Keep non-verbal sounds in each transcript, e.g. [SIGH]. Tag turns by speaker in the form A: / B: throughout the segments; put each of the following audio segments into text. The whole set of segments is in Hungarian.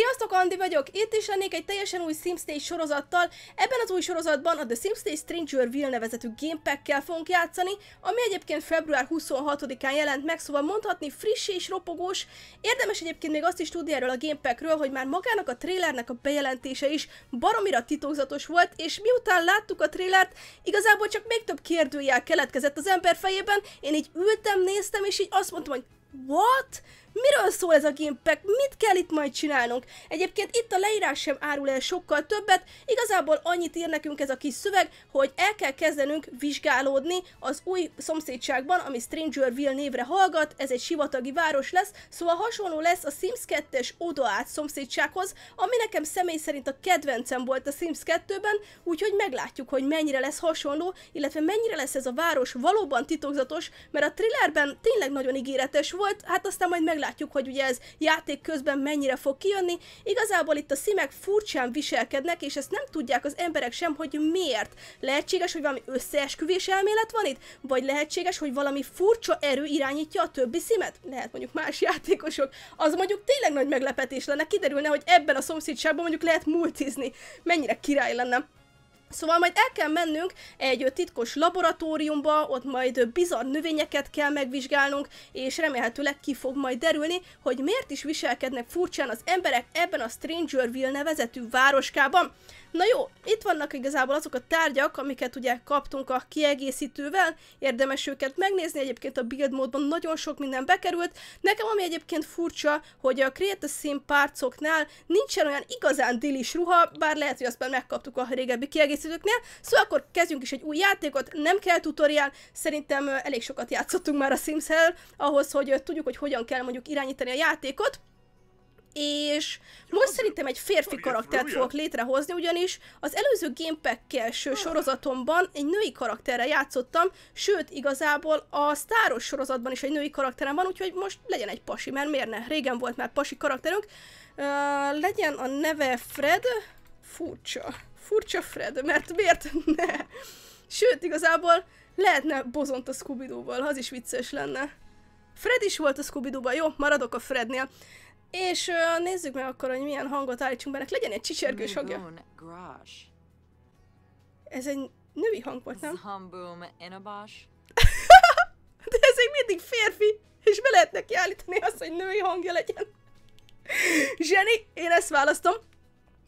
A: Sziasztok, Andi vagyok! Itt is lennék egy teljesen új SimStage sorozattal. Ebben az új sorozatban a The SimStage Stranger Wheel nevezetű gamepack-kel fogunk játszani, ami egyébként február 26-án jelent meg, szóval mondhatni friss és ropogós. Érdemes egyébként még azt is tudni erről a gamepackről, hogy már magának a trailernek a bejelentése is baromira titokzatos volt, és miután láttuk a trailert, igazából csak még több kérdőjel keletkezett az ember fejében. Én így ültem, néztem, és így azt mondtam, hogy what? Miről szól ez a gamepack? Mit kell itt majd csinálnunk? Egyébként itt a leírás sem árul el sokkal többet, igazából annyit ír nekünk ez a kis szöveg, hogy el kell kezdenünk vizsgálódni az új szomszédságban, ami Strangerville névre hallgat, ez egy sivatagi város lesz, szóval hasonló lesz a Sims 2-es Odaát szomszédsághoz, ami nekem személy szerint a kedvencem volt a Sims 2-ben, úgyhogy meglátjuk, hogy mennyire lesz hasonló, illetve mennyire lesz ez a város valóban titokzatos, mert a thrillerben tényleg nagyon ígéretes volt, hát aztán majd meglátjuk meglátjuk, hogy ugye ez játék közben mennyire fog kijönni. Igazából itt a szimek furcsán viselkednek, és ezt nem tudják az emberek sem, hogy miért. Lehetséges, hogy valami összeesküvés elmélet van itt? Vagy lehetséges, hogy valami furcsa erő irányítja a többi szimet? Lehet mondjuk más játékosok. Az mondjuk tényleg nagy meglepetés lenne, kiderülne, hogy ebben a szomszédságban mondjuk lehet multizni. Mennyire király lenne. Szóval majd el kell mennünk egy titkos laboratóriumba, ott majd bizarr növényeket kell megvizsgálnunk, és remélhetőleg ki fog majd derülni, hogy miért is viselkednek furcsán az emberek ebben a Strangerville nevezetű városkában. Na jó, itt vannak igazából azok a tárgyak, amiket ugye kaptunk a kiegészítővel, érdemes őket megnézni, egyébként a build módban nagyon sok minden bekerült. Nekem ami egyébként furcsa, hogy a Create a párcoknál nincsen olyan igazán dilis ruha, bár lehet, hogy azt már megkaptuk a régebbi kiegészítővel, készülőknél. Szóval akkor kezdjünk is egy új játékot, nem kell tutoriál, szerintem elég sokat játszottunk már a sims ahhoz, hogy tudjuk, hogy hogyan kell mondjuk irányítani a játékot. És most szerintem egy férfi karaktert fogok létrehozni, ugyanis az előző gamepack ah. sorozatomban egy női karakterre játszottam, sőt, igazából a sztáros sorozatban is egy női karakterem van, úgyhogy most legyen egy pasi, mert miért ne? Régen volt már pasi karakterünk. Uh, legyen a neve Fred. Furcsa furcsa Fred, mert miért ne? Sőt, igazából lehetne bozont a scooby az is vicces lenne. Fred is volt a scooby jó, maradok a Frednél. És uh, nézzük meg akkor, hogy milyen hangot állítsunk benne. Legyen egy csicsergős hangja. Ez egy női hang volt, nem? [LAUGHS] De ez még mindig férfi, és be lehetne kiállítani azt, hogy női hangja legyen. Zseni, én ezt választom.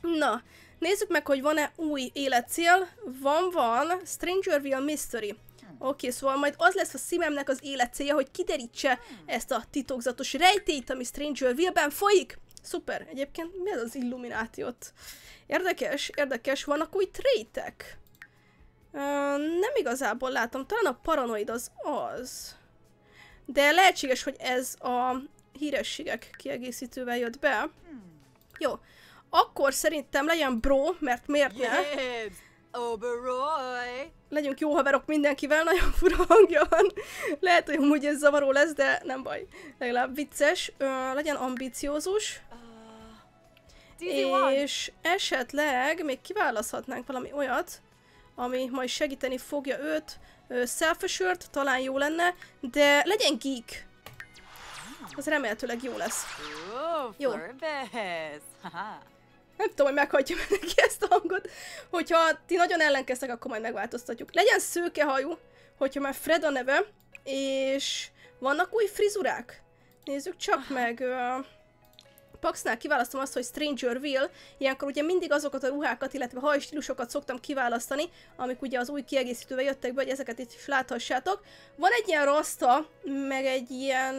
A: Na, Nézzük meg, hogy van-e új életcél. Van, van. Strangerville Mystery. Oké, okay, szóval majd az lesz a szívemnek az életcélja, hogy kiderítse ezt a titokzatos rejtét, ami Strangerville-ben folyik. Szuper. Egyébként mi ez az illuminációt? Érdekes, érdekes. Vannak új trétek. Uh, nem igazából látom. Talán a paranoid az az. De lehetséges, hogy ez a hírességek kiegészítővel jött be. Jó akkor szerintem legyen bro, mert miért ne? Oberoi. Oh, Legyünk jó haverok mindenkivel, nagyon fura hangja van. Lehet, hogy amúgy ez zavaró lesz, de nem baj. Legalább vicces, Ö, legyen ambiciózus. Uh, és esetleg még kiválaszthatnánk valami olyat, ami majd segíteni fogja őt. self talán jó lenne, de legyen geek. Az remélhetőleg jó lesz. Jó. [LAUGHS] nem tudom, hogy meghagyja [LAUGHS] neki ezt a hangot, hogyha ti nagyon ellenkeztek, akkor majd megváltoztatjuk. Legyen szőke hajú, hogyha már Fred a neve, és vannak új frizurák? Nézzük csak ah. meg. Paxnál kiválasztom azt, hogy Stranger Will, ilyenkor ugye mindig azokat a ruhákat, illetve hajstílusokat szoktam kiválasztani, amik ugye az új kiegészítővel jöttek be, hogy ezeket itt is láthassátok. Van egy ilyen rasta, meg egy ilyen,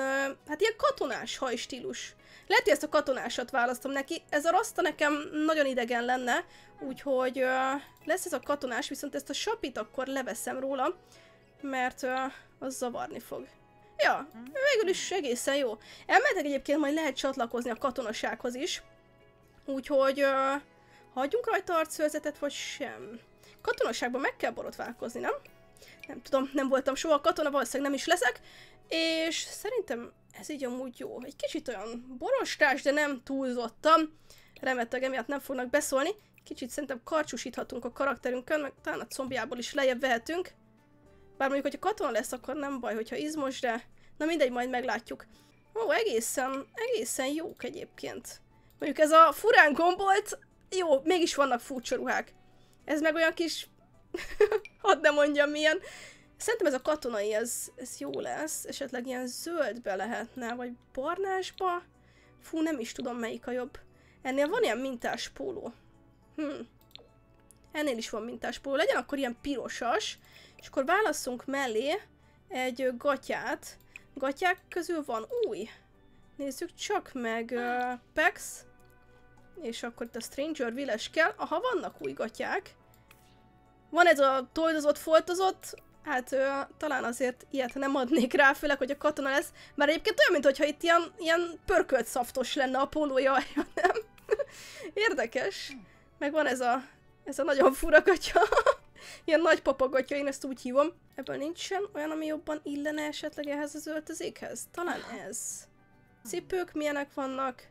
A: hát ilyen katonás hajstílus. Lehet, hogy ezt a katonásat választom neki. Ez a rasta nekem nagyon idegen lenne, úgyhogy ö, lesz ez a katonás, viszont ezt a sapit akkor leveszem róla, mert ö, az zavarni fog. Ja, végül is egészen jó. Elmentek egyébként, majd lehet csatlakozni a katonasághoz is. Úgyhogy ö, hagyjunk rajta arcfőzetet, vagy sem. Katonaságban meg kell borotválkozni, nem? Nem tudom, nem voltam soha katona, valószínűleg nem is leszek és szerintem ez így amúgy jó. Egy kicsit olyan borostás, de nem túlzottam. Remeteg emiatt nem fognak beszólni. Kicsit szerintem karcsúsíthatunk a karakterünkön, meg talán a combjából is lejjebb vehetünk. Bár mondjuk, hogyha katona lesz, akkor nem baj, hogyha izmos, de na mindegy, majd meglátjuk. Ó, egészen, egészen jók egyébként. Mondjuk ez a furán gombolt, jó, mégis vannak furcsa ruhák. Ez meg olyan kis, [LAUGHS] hadd ne mondjam milyen, Szerintem ez a katonai, ez, ez jó lesz. Esetleg ilyen zöldbe lehetne, vagy barnásba. Fú, nem is tudom melyik a jobb. Ennél van ilyen mintás póló. Hm. Ennél is van mintás póló. Legyen akkor ilyen pirosas. És akkor válasszunk mellé egy gatyát. Gatyák közül van új. Nézzük csak meg uh, Pex. És akkor itt a Stranger Village kell. Aha, vannak új gatyák. Van ez a toldozott, foltozott, Hát ő, talán azért ilyet nem adnék rá, főleg, hogy a katona lesz. Bár egyébként olyan, mintha itt ilyen, ilyen pörkölt szaftos lenne a pólója, [LAUGHS] nem? Érdekes. Meg van ez a, ez a nagyon fura gatya. [LAUGHS] ilyen nagy papagatya, én ezt úgy hívom. Ebből nincsen olyan, ami jobban illene esetleg ehhez az öltözékhez? Talán ez. Cipők milyenek vannak?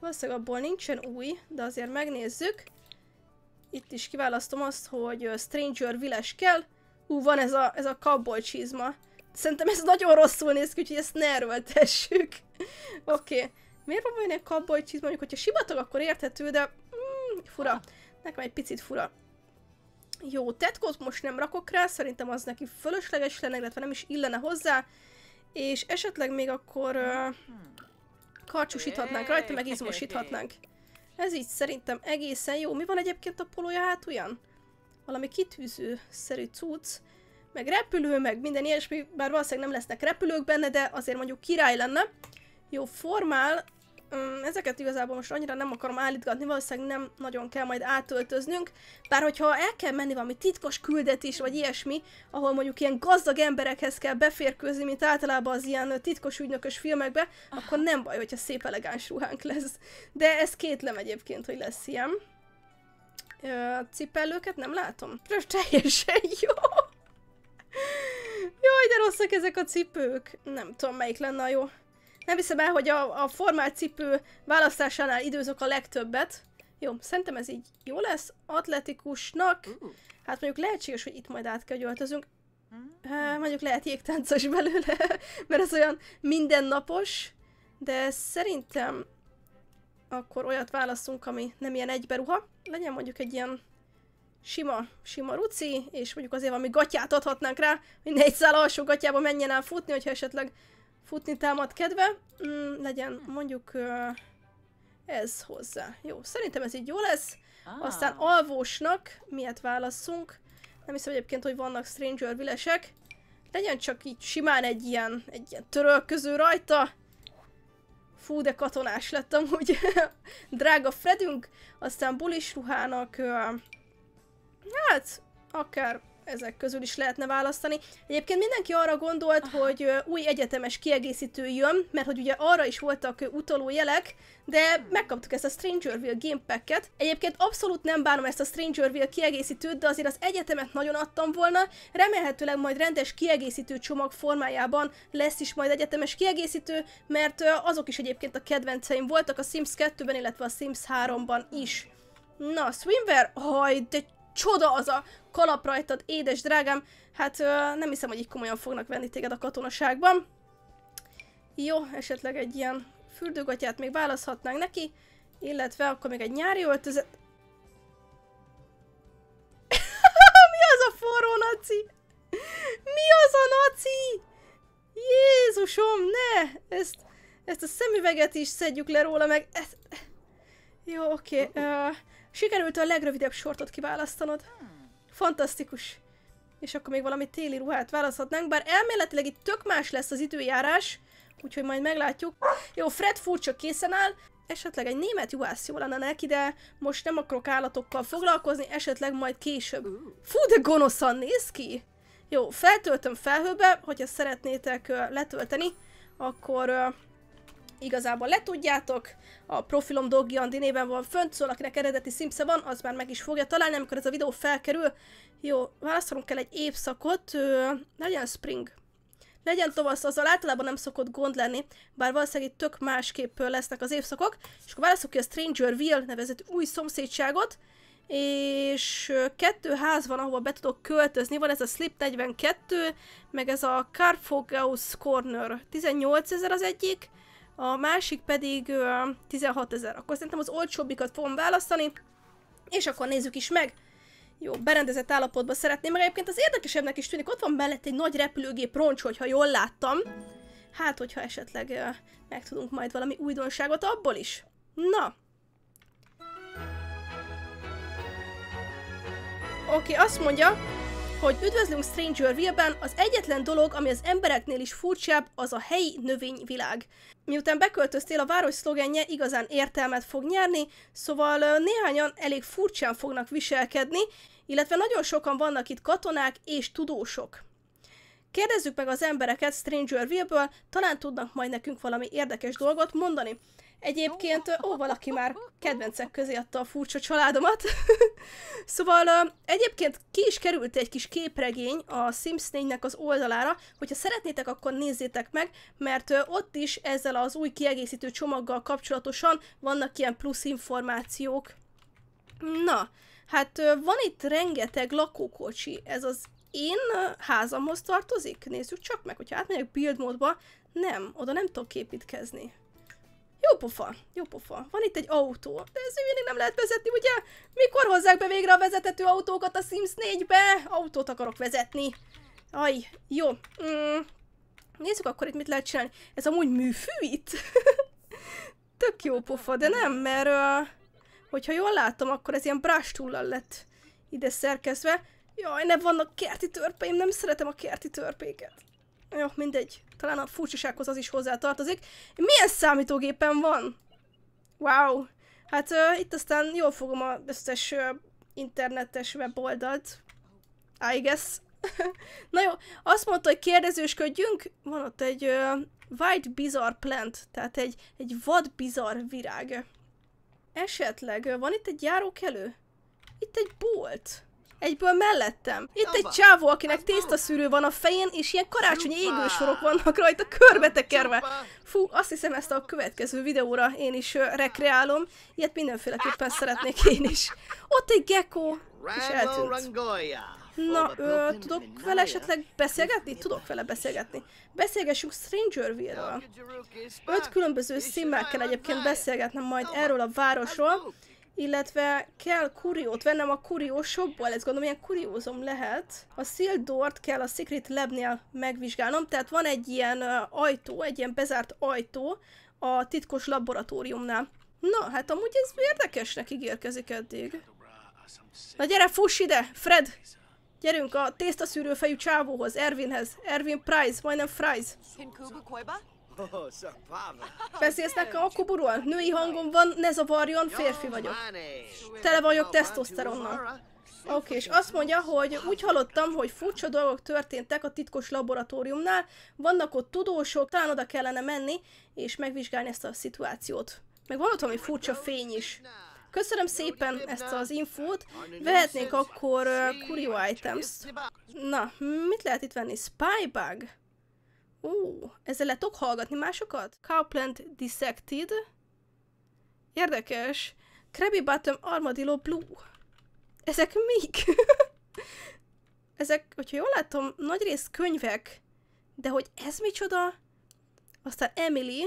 A: Valószínűleg abból nincsen új, de azért megnézzük. Itt is kiválasztom azt, hogy Stranger Village kell Hú, van ez a, ez a cowboy csizma. Szerintem ez nagyon rosszul néz ki, úgyhogy ezt ne [LAUGHS] Oké. Okay. Miért van olyan cowboy csizma? Mondjuk, hogyha sivatag, akkor érthető, de... Mm, fura. Nekem egy picit fura. Jó, tetkót most nem rakok rá, szerintem az neki fölösleges lenne, illetve nem is illene hozzá. És esetleg még akkor uh, karcsúsíthatnánk rajta, meg izmosíthatnánk. Ez így szerintem egészen jó. Mi van egyébként a polója hátulján? valami kitűzőszerű cucc, meg repülő, meg minden ilyesmi, bár valószínűleg nem lesznek repülők benne, de azért mondjuk király lenne. Jó, formál, mm, ezeket igazából most annyira nem akarom állítgatni, valószínűleg nem nagyon kell majd átöltöznünk, bár hogyha el kell menni valami titkos küldetés, vagy ilyesmi, ahol mondjuk ilyen gazdag emberekhez kell beférkőzni, mint általában az ilyen titkos ügynökös filmekbe, akkor nem baj, hogyha szép elegáns ruhánk lesz. De ez kétlem egyébként, hogy lesz ilyen. A cipellőket nem látom. Most teljesen [LAUGHS] jó. Jaj, de rosszak ezek a cipők. Nem tudom, melyik lenne a jó. Nem hiszem el, hogy a, a formált cipő választásánál időzök a legtöbbet. Jó, szerintem ez így jó lesz. Atletikusnak. Hát mondjuk lehetséges, hogy itt majd át kell, gyöltözünk. Hát mondjuk lehet jégtáncos [LAUGHS] belőle, mert ez olyan mindennapos. De szerintem akkor olyat válaszunk, ami nem ilyen egyberuha. Legyen mondjuk egy ilyen sima, sima ruci, és mondjuk azért valami gatyát adhatnánk rá, hogy egy szál alsó gatyába menjen el futni, hogyha esetleg futni támad kedve. Mm, legyen mondjuk uh, ez hozzá. Jó, szerintem ez így jó lesz. Ah. Aztán alvósnak miért válaszunk? Nem hiszem egyébként, hogy vannak Stranger vilesek. Legyen csak így simán egy ilyen, egy ilyen törölköző rajta. Fú, de katonás lettem, hogy [LAUGHS] drága Fredünk, aztán bulis ruhának, hát, akár ezek közül is lehetne választani. Egyébként mindenki arra gondolt, Aha. hogy új egyetemes kiegészítő jön, mert hogy ugye arra is voltak utoló jelek, de hmm. megkaptuk ezt a Strangerville gamepacket. Egyébként abszolút nem bánom ezt a Strangerville kiegészítőt, de azért az egyetemet nagyon adtam volna. Remélhetőleg majd rendes kiegészítő csomag formájában lesz is majd egyetemes kiegészítő, mert azok is egyébként a kedvenceim voltak a Sims 2-ben, illetve a Sims 3-ban is. Hmm. Na, Swimwear, haj, de csoda az a kalap rajtad, édes drágám. Hát nem hiszem, hogy így komolyan fognak venni téged a katonaságban. Jó, esetleg egy ilyen fürdőgatyát még választhatnánk neki, illetve akkor még egy nyári öltözet. [LAUGHS] Mi az a forró naci? Mi az a naci? Jézusom, ne! Ezt, ezt a szemüveget is szedjük le róla, meg... Ez... Jó, oké. Okay. Uh, sikerült a legrövidebb sortot kiválasztanod. Hmm. Fantasztikus. És akkor még valami téli ruhát választhatnánk, bár elméletileg itt tök más lesz az időjárás, úgyhogy majd meglátjuk. Jó, Fred furcsa készen áll, esetleg egy német juhász jó lenne neki, de most nem akarok állatokkal foglalkozni, esetleg majd később. Fú, de gonoszan néz ki! Jó, feltöltöm felhőbe, hogyha szeretnétek letölteni, akkor igazából letudjátok. A profilom Doggy Andi néven van fönt, szóval akinek eredeti szimsze van, az már meg is fogja találni, amikor ez a videó felkerül. Jó, választanunk kell egy évszakot, ö, legyen spring. Legyen tavasz, azzal általában nem szokott gond lenni, bár valószínűleg itt tök másképp lesznek az évszakok. És akkor válaszok ki a Wheel nevezett új szomszédságot, és kettő ház van, ahova be tudok költözni. Van ez a Slip 42, meg ez a Carfogaus Corner. 18 ezer az egyik, a másik pedig 16 ezer. Akkor szerintem az olcsóbbikat fogom választani, és akkor nézzük is meg. Jó, berendezett állapotban szeretném, meg egyébként az érdekesebbnek is tűnik, ott van mellett egy nagy repülőgép roncs, hogyha jól láttam. Hát, hogyha esetleg meg tudunk majd valami újdonságot abból is. Na, Oké, okay, azt mondja, hogy üdvözlünk Strangerville-ben, az egyetlen dolog, ami az embereknél is furcsább, az a helyi növényvilág. Miután beköltöztél, a város szlogenje igazán értelmet fog nyerni, szóval néhányan elég furcsán fognak viselkedni, illetve nagyon sokan vannak itt katonák és tudósok. Kérdezzük meg az embereket Strangerville-ből, talán tudnak majd nekünk valami érdekes dolgot mondani. Egyébként, ó, valaki már kedvencek közé adta a furcsa családomat. [LAUGHS] szóval egyébként ki is került egy kis képregény a Sims 4-nek az oldalára, hogyha szeretnétek, akkor nézzétek meg, mert ott is ezzel az új kiegészítő csomaggal kapcsolatosan vannak ilyen plusz információk. Na, hát van itt rengeteg lakókocsi, ez az én házamhoz tartozik? Nézzük csak meg, hogyha átmegyek build módba, nem, oda nem tudok építkezni. Jó pofa, jó pofa. Van itt egy autó, de ez mindig nem lehet vezetni, ugye? Mikor hozzák be végre a vezetető autókat a Sims 4-be? Autót akarok vezetni. Aj, jó. Mm. Nézzük akkor itt mit lehet csinálni. Ez amúgy műfű itt? [LAUGHS] Tök jó pofa, de nem, mert uh, hogyha jól látom, akkor ez ilyen brástullal lett ide szerkezve. Jaj, ne vannak kerti törpeim, nem szeretem a kerti törpéket. Jó, mindegy. Talán a furcsasághoz az is hozzá tartozik. Milyen számítógépen van? Wow. Hát uh, itt aztán jól fogom az összes uh, internetes weboldalt. I guess. [LAUGHS] Na jó, azt mondta, hogy kérdezősködjünk. Van ott egy uh, white bizarre plant, tehát egy, egy vad bizarr virág. Esetleg uh, van itt egy járókelő? Itt egy bolt egyből mellettem. Itt Abba. egy csávó, akinek tészta szűrő van a fején, és ilyen karácsonyi égősorok vannak rajta tekerve. Fú, azt hiszem ezt a következő videóra én is rekreálom. Ilyet mindenféleképpen szeretnék én is. Ott egy gecko, és eltűnt. Na, ö, tudok vele esetleg beszélgetni? Tudok vele beszélgetni. Beszélgessünk Strangerville-ről. Öt különböző színmel kell egyébként beszélgetnem majd erről a városról, illetve kell kuriót vennem a kurió shopból, ez gondolom ilyen kuriózom lehet. A Sealed Dort kell a Secret Labnél megvizsgálnom, tehát van egy ilyen ajtó, egy ilyen bezárt ajtó a titkos laboratóriumnál. Na, hát amúgy ez érdekesnek ígérkezik eddig. Na gyere, fuss ide, Fred! Gyerünk a tésztaszűrőfejű csávóhoz, Ervinhez. Ervin Price, majdnem Fries. Beszélsz akkor burul? Női hangom van, ne zavarjon, férfi vagyok. Tele vagyok tesztoszteronnal. Oké, okay, és azt mondja, hogy úgy hallottam, hogy furcsa dolgok történtek a titkos laboratóriumnál, vannak ott tudósok, talán oda kellene menni, és megvizsgálni ezt a szituációt. Meg van ott valami furcsa fény is. Köszönöm szépen ezt az infót. vehetnék akkor uh, Curio Items. Na, mit lehet itt venni? Spybug? Ó, ezzel le tudok hallgatni másokat? Cowplant Dissected. Érdekes. Krabby Bottom Armadillo Blue. Ezek mik? [LAUGHS] Ezek, hogyha jól látom, nagy rész könyvek. De hogy ez micsoda? Aztán Emily.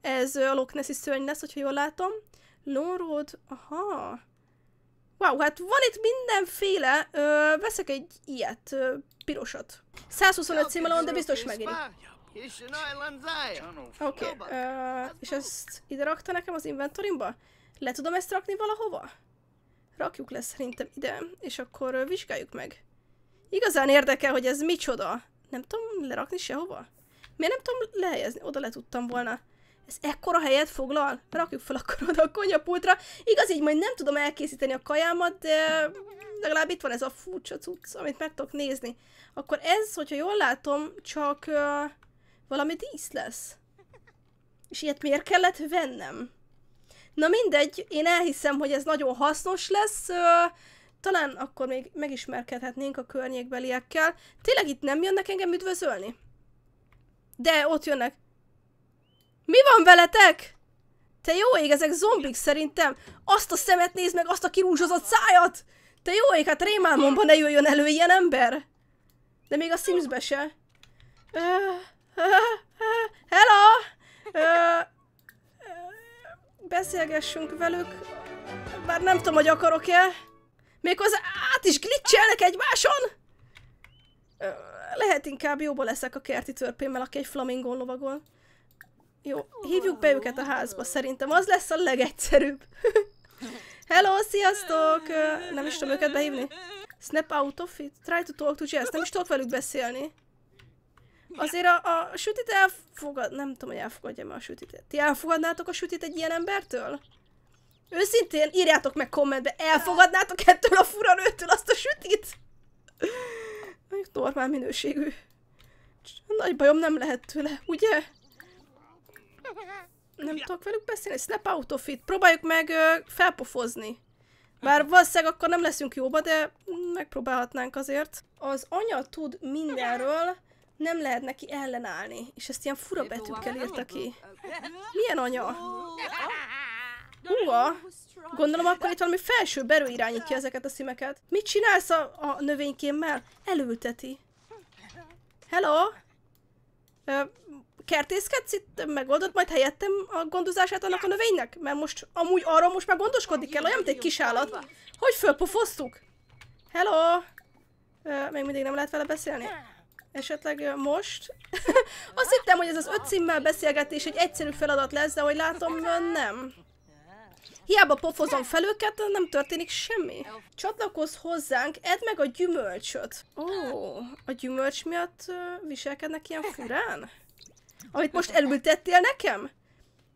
A: Ez a Loch Nessi szörny lesz, hogyha jól látom. Lone Road. Aha. Wow, hát van itt mindenféle. Ö, veszek egy ilyet, ö, pirosat. 125 címmel de biztos megéri. Oké, és ezt ide rakta nekem az inventorimba? Le tudom ezt rakni valahova? Rakjuk le szerintem ide, és akkor vizsgáljuk meg. Igazán érdekel, hogy ez micsoda. Nem tudom lerakni sehova? Miért nem tudom lehelyezni? Oda le tudtam volna. Ez ekkora helyet foglal? Rakjuk fel akkor oda a konyapultra. Igaz, így majd nem tudom elkészíteni a kajámat, de legalább itt van ez a furcsa cucc, amit meg tudok nézni. Akkor ez, hogyha jól látom, csak... Uh, valami dísz lesz, És ilyet miért kellett vennem? Na mindegy, én elhiszem, hogy ez nagyon hasznos lesz. Talán akkor még megismerkedhetnénk a környékbeliekkel. Tényleg itt nem jönnek engem üdvözölni? De, ott jönnek. Mi van veletek? Te jó ég, ezek zombik szerintem. Azt a szemet nézd meg, azt a kirúzsozott szájat! Te jó ég, hát rémálmomban ne jöjjön elő ilyen ember! De még a Simsbe se. Öh. [LAUGHS] Hello! Beszélgessünk velük. Bár nem tudom, hogy akarok-e. Méghozzá át is glitchelnek egymáson! Lehet inkább jóba leszek a kerti törpémmel, aki egy flamingon lovagol. Jó, hívjuk be őket a házba, szerintem az lesz a legegyszerűbb. [LAUGHS] Hello, sziasztok! Nem is tudom őket behívni. Snap out of it. Try to talk to Jess. Nem is tudok velük beszélni. [LAUGHS] Azért a, a sütit elfogad... Nem tudom, hogy elfogadjam a sütit. Ti elfogadnátok a sütit egy ilyen embertől? Őszintén írjátok meg kommentbe, elfogadnátok ettől a fura nőtől azt a sütit? Nagyon normál minőségű. Nagy bajom nem lehet tőle, ugye? Nem tudok velük beszélni. Snap out of it. Próbáljuk meg ö, felpofozni. Bár valószínűleg akkor nem leszünk jóba, de megpróbálhatnánk azért. Az anya tud mindenről, nem lehet neki ellenállni, és ezt ilyen fura betűkkel írta ki. Milyen anya? Húha! Gondolom akkor itt valami felső berő irányítja ezeket a szimeket. Mit csinálsz a, a növénykémmel? Elülteti. Hello? kertészkedsz itt? Megoldod majd helyettem a gondozását annak a növénynek? Mert most amúgy arra most már gondoskodni kell, olyan, mint egy kis állat. Hogy fölpofosztuk. Hello? még mindig nem lehet vele beszélni? Esetleg most? [LAUGHS] Azt hittem, hogy ez az öt címmel beszélgetés egy egyszerű feladat lesz, de ahogy látom, nem. Hiába pofozom fel őket, nem történik semmi. Csatlakozz hozzánk, edd meg a gyümölcsöt. Ó, a gyümölcs miatt viselkednek ilyen furán? Amit most elültettél nekem?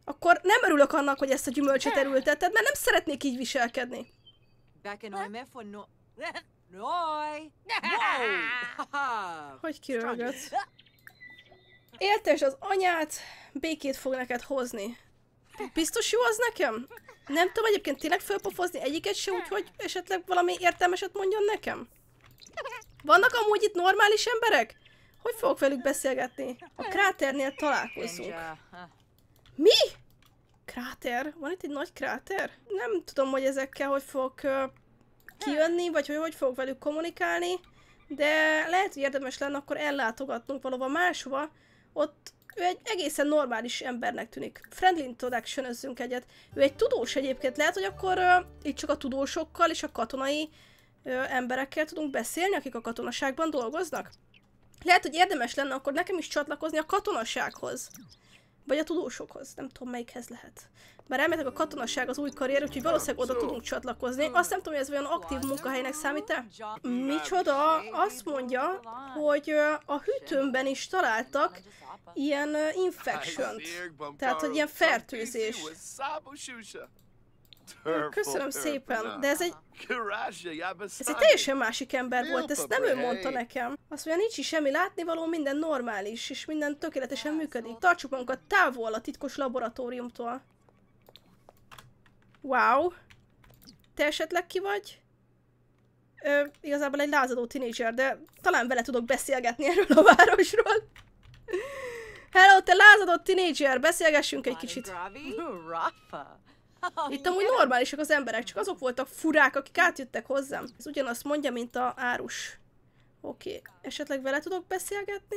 A: Akkor nem örülök annak, hogy ezt a gyümölcsöt elültetted, mert nem szeretnék így viselkedni. Roy! [LAUGHS] Hogy kiragadt? [LAUGHS] Értes az anyát, békét fog neked hozni. Biztos jó az nekem? Nem tudom egyébként tényleg fölpofozni egyiket se, úgyhogy esetleg valami értelmeset mondjon nekem? Vannak amúgy itt normális emberek? Hogy fogok velük beszélgetni? A kráternél találkozunk. Mi? Kráter? Van itt egy nagy kráter? Nem tudom, hogy ezekkel hogy fogok kijönni, vagy hogy hogy fogok velük kommunikálni, de lehet, hogy érdemes lenne akkor ellátogatnunk valahova máshova, ott ő egy egészen normális embernek tűnik. Friendly introduction özzünk egyet. Ő egy tudós egyébként, lehet, hogy akkor uh, itt csak a tudósokkal és a katonai uh, emberekkel tudunk beszélni, akik a katonaságban dolgoznak. Lehet, hogy érdemes lenne akkor nekem is csatlakozni a katonasághoz. Vagy a tudósokhoz, nem tudom melyikhez lehet. Bár elméletileg a katonaság az új karrier, úgyhogy valószínűleg oda tudunk csatlakozni. Azt nem tudom, hogy ez olyan aktív munkahelynek számít-e? Micsoda? Azt mondja, hogy a hűtőmben is találtak ilyen infection -t. Tehát, hogy ilyen fertőzés. Köszönöm szépen, de ez egy... Ez egy teljesen másik ember volt, ezt nem ő mondta nekem. Azt mondja, nincs is semmi látnivaló, minden normális, és minden tökéletesen működik. Tartsuk magunkat távol a titkos laboratóriumtól. Wow. Te esetleg ki vagy? Ö, igazából egy lázadó tinédzser, de talán vele tudok beszélgetni erről a városról. Hello, te lázadó tinédzser, beszélgessünk egy kicsit. Rafa. Itt amúgy normálisak az emberek, csak azok voltak furák, akik átjöttek hozzám. Ez ugyanazt mondja, mint a árus. Oké, okay. esetleg vele tudok beszélgetni?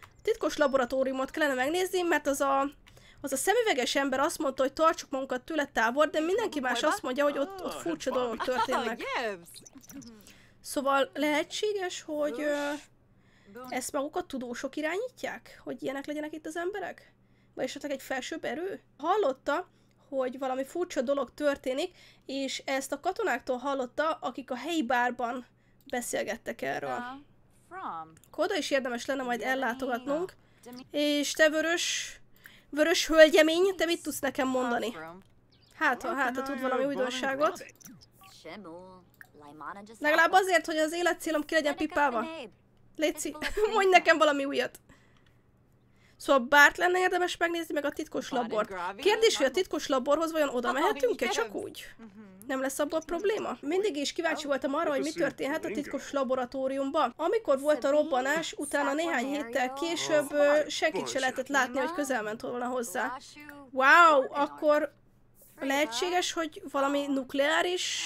A: A titkos laboratóriumot kellene megnézni, mert az a... Az a szemüveges ember azt mondta, hogy tartsuk magunkat tőle távol, de mindenki más azt mondja, hogy ott, ott furcsa dolgok történnek. Ah, szóval lehetséges, hogy ö, ezt maguk a tudósok irányítják? Hogy ilyenek legyenek itt az emberek? Vagy esetleg egy felsőbb erő? Hallotta, hogy valami furcsa dolog történik, és ezt a katonáktól hallotta, akik a helyi bárban beszélgettek erről. Uh, Koda is érdemes lenne majd ellátogatnunk. És te vörös, vörös hölgyemény, te mit tudsz nekem mondani? Hát, ha, hát, ha tud valami újdonságot. Legalább azért, hogy az életcélom ki legyen pipálva. Léci, mondj nekem valami újat. Szóval bárt lenne érdemes megnézni meg a titkos labort. Kérdés, hogy a titkos laborhoz vajon oda mehetünk-e csak úgy? Mhm. Nem lesz abból probléma? Mindig is kíváncsi voltam arra, hogy mi történhet a titkos laboratóriumban. Amikor volt a robbanás, utána néhány héttel később senkit se lehetett látni, hogy közel ment volna hozzá. Wow, akkor lehetséges, hogy valami nukleáris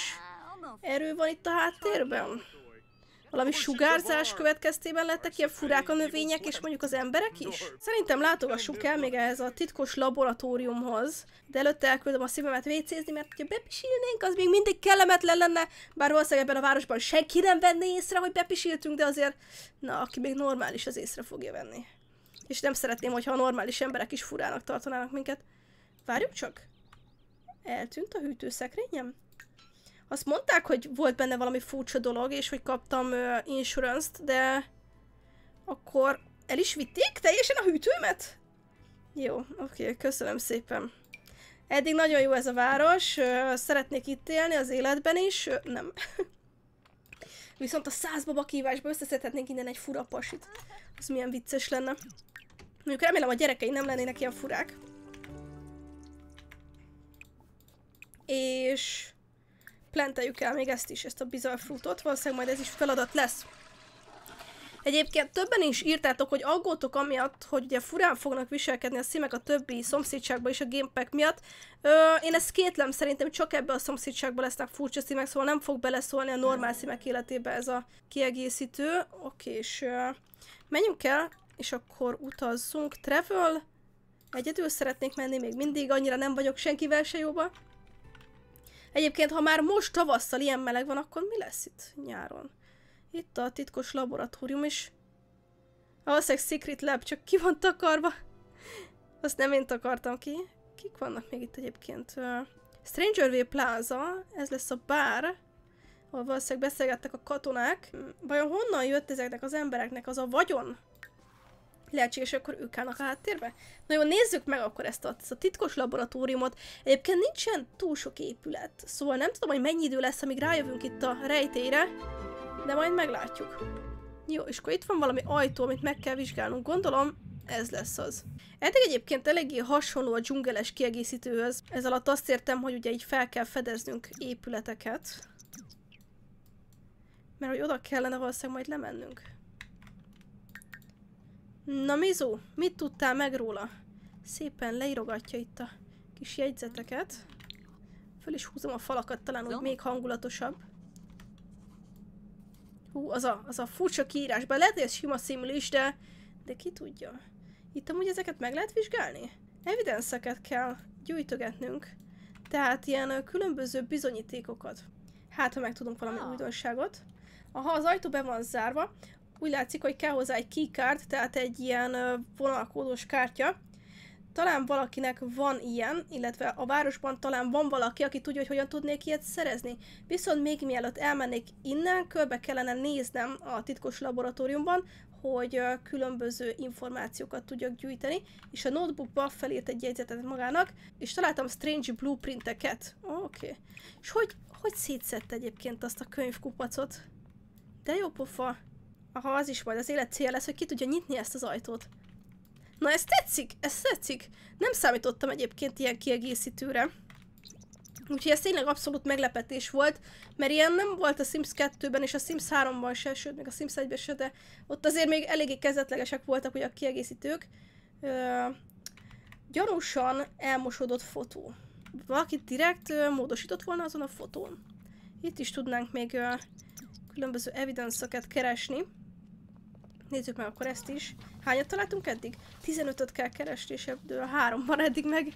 A: erő van itt a háttérben? Valami sugárzás következtében lettek ilyen furák a növények, és mondjuk az emberek is? Szerintem látogassuk el még ehhez a titkos laboratóriumhoz, de előtte elküldöm a szívemet vécézni, mert ha bepisilnénk, az még mindig kellemetlen lenne, bár valószínűleg ebben a városban senki nem venné észre, hogy bepisiltünk, de azért, na, aki még normális, az észre fogja venni. És nem szeretném, hogyha a normális emberek is furának tartanának minket. Várjuk csak! Eltűnt a hűtőszekrényem? Azt mondták, hogy volt benne valami furcsa dolog, és hogy kaptam uh, insurance-t, de akkor el is vitték teljesen a hűtőmet? Jó, oké, okay, köszönöm szépen. Eddig nagyon jó ez a város, uh, szeretnék itt élni az életben is, uh, nem. [LAUGHS] Viszont a száz baba kívásba összeszedhetnénk innen egy fura pasit. Az milyen vicces lenne. Mondjuk remélem a gyerekei nem lennének ilyen furák. És... Plenteljük el még ezt is, ezt a bizarre frutot, valószínűleg majd ez is feladat lesz. Egyébként többen is írtátok, hogy aggótok amiatt, hogy ugye furán fognak viselkedni a szímek a többi szomszédságban is a gamepack miatt. Ö, én ezt kétlem, szerintem csak ebbe a szomszédságban lesznek furcsa szímek, szóval nem fog beleszólni a normál szímek életébe ez a kiegészítő. Oké, és ö, menjünk el, és akkor utazzunk. Travel, egyedül szeretnék menni, még mindig annyira nem vagyok senkivel se jóba. Egyébként, ha már most tavasszal ilyen meleg van, akkor mi lesz itt nyáron? Itt a titkos laboratórium is. Valószínűleg Secret Lab csak ki van takarva. Azt nem én takartam ki. Kik vannak még itt egyébként? Stranger Way Plaza, ez lesz a bár, ahol valószínűleg beszélgettek a katonák. Vajon honnan jött ezeknek az embereknek az a vagyon, lehetséges, akkor ők állnak a háttérbe. Na jó, nézzük meg akkor ezt a, ezt a titkos laboratóriumot. Egyébként nincsen túl sok épület, szóval nem tudom, hogy mennyi idő lesz, amíg rájövünk itt a rejtére, de majd meglátjuk. Jó, és akkor itt van valami ajtó, amit meg kell vizsgálnunk. Gondolom, ez lesz az. Eddig egyébként eléggé hasonló a dzsungeles kiegészítőhöz. Ez alatt azt értem, hogy ugye így fel kell fedeznünk épületeket. Mert hogy oda kellene valószínűleg majd lemennünk. Na Mizu, mit tudtál meg róla? Szépen leírogatja itt a kis jegyzeteket. Föl is húzom a falakat, talán úgy még hangulatosabb. Hú, az a, az a furcsa kiírás. Be lehet, hogy ez sima szimulés, de, de ki tudja. Itt amúgy ezeket meg lehet vizsgálni? Evidenszeket kell gyűjtögetnünk. Tehát ilyen különböző bizonyítékokat. Hát, ha tudunk valami ah. újdonságot. Aha, az ajtó be van zárva. Úgy látszik, hogy kell hozzá egy keycard, tehát egy ilyen vonalkódos kártya. Talán valakinek van ilyen, illetve a városban talán van valaki, aki tudja, hogy hogyan tudnék ilyet szerezni. Viszont még mielőtt elmennék innen, körbe kellene néznem a titkos laboratóriumban, hogy különböző információkat tudjak gyűjteni, és a notebookba felírt egy jegyzetet magának, és találtam strange blueprinteket. Oké. Okay. És hogy, hogy szétszette egyébként azt a könyvkupacot? De jó pofa. Aha, az is majd az élet célja lesz, hogy ki tudja nyitni ezt az ajtót. Na ez tetszik, ez tetszik. Nem számítottam egyébként ilyen kiegészítőre. Úgyhogy ez tényleg abszolút meglepetés volt, mert ilyen nem volt a Sims 2-ben és a Sims 3-ban se, sőt még a Sims 1-ben se, de ott azért még eléggé kezdetlegesek voltak ugye a kiegészítők. Ö, gyanúsan elmosodott fotó. Valaki direkt ö, módosított volna azon a fotón. Itt is tudnánk még ö, különböző evidence keresni. Nézzük meg akkor ezt is. Hányat találtunk eddig? 15-öt kell keresni, és ebből három van eddig meg.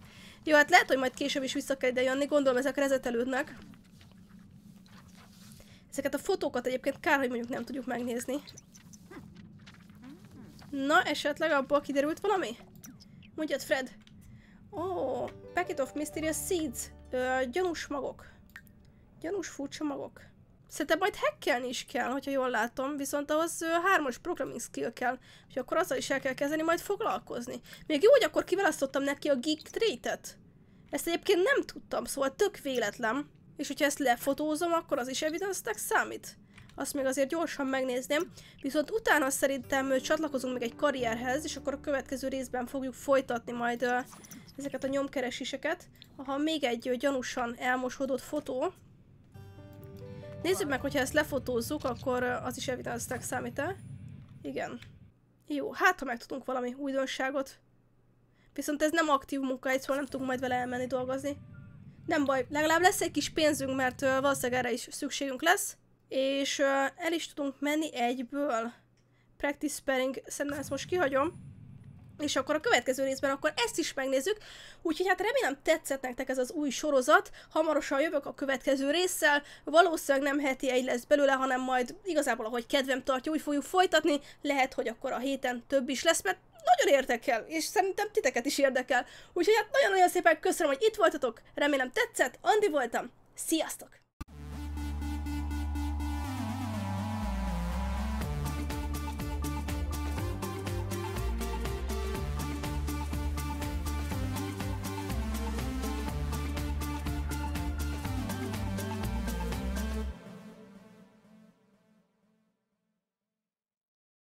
A: Jó, hát lehet, hogy majd később is vissza kell ide jönni, gondolom ezek rezetelődnek. Ezeket a fotókat egyébként kár, hogy mondjuk nem tudjuk megnézni. Na, esetleg abból kiderült valami? Mondjad, Fred. Ó, oh, Packet of Mysterious Seeds. Ö, gyanús magok. Gyanús furcsa magok. Szerintem majd hackelni is kell, hogyha jól látom, viszont ahhoz hármas programming skill kell, és akkor azzal is el kell kezdeni, majd foglalkozni. Még jó, hogy akkor kiválasztottam neki a geek trait-et. Ezt egyébként nem tudtam, szóval tök véletlen. És hogyha ezt lefotózom, akkor az is evidence számít. Azt még azért gyorsan megnézném. Viszont utána szerintem csatlakozunk még egy karrierhez, és akkor a következő részben fogjuk folytatni majd ezeket a nyomkereséseket. Aha, még egy gyanúsan elmosódott fotó. Nézzük meg, hogyha ezt lefotózzuk, akkor az is evidence-nek számít -e? Igen. Jó, hát ha megtudunk valami újdonságot. Viszont ez nem aktív munka, szóval nem tudunk majd vele elmenni dolgozni. Nem baj, legalább lesz egy kis pénzünk, mert valószínűleg erre is szükségünk lesz. És el is tudunk menni egyből. Practice pairing, szerintem ezt most kihagyom és akkor a következő részben akkor ezt is megnézzük, úgyhogy hát remélem tetszett nektek ez az új sorozat, hamarosan jövök a következő résszel, valószínűleg nem heti egy lesz belőle, hanem majd igazából ahogy kedvem tartja, úgy fogjuk folytatni, lehet, hogy akkor a héten több is lesz, mert nagyon érdekel, és szerintem titeket is érdekel. Úgyhogy hát nagyon-nagyon szépen köszönöm, hogy itt voltatok, remélem tetszett, Andi voltam, sziasztok!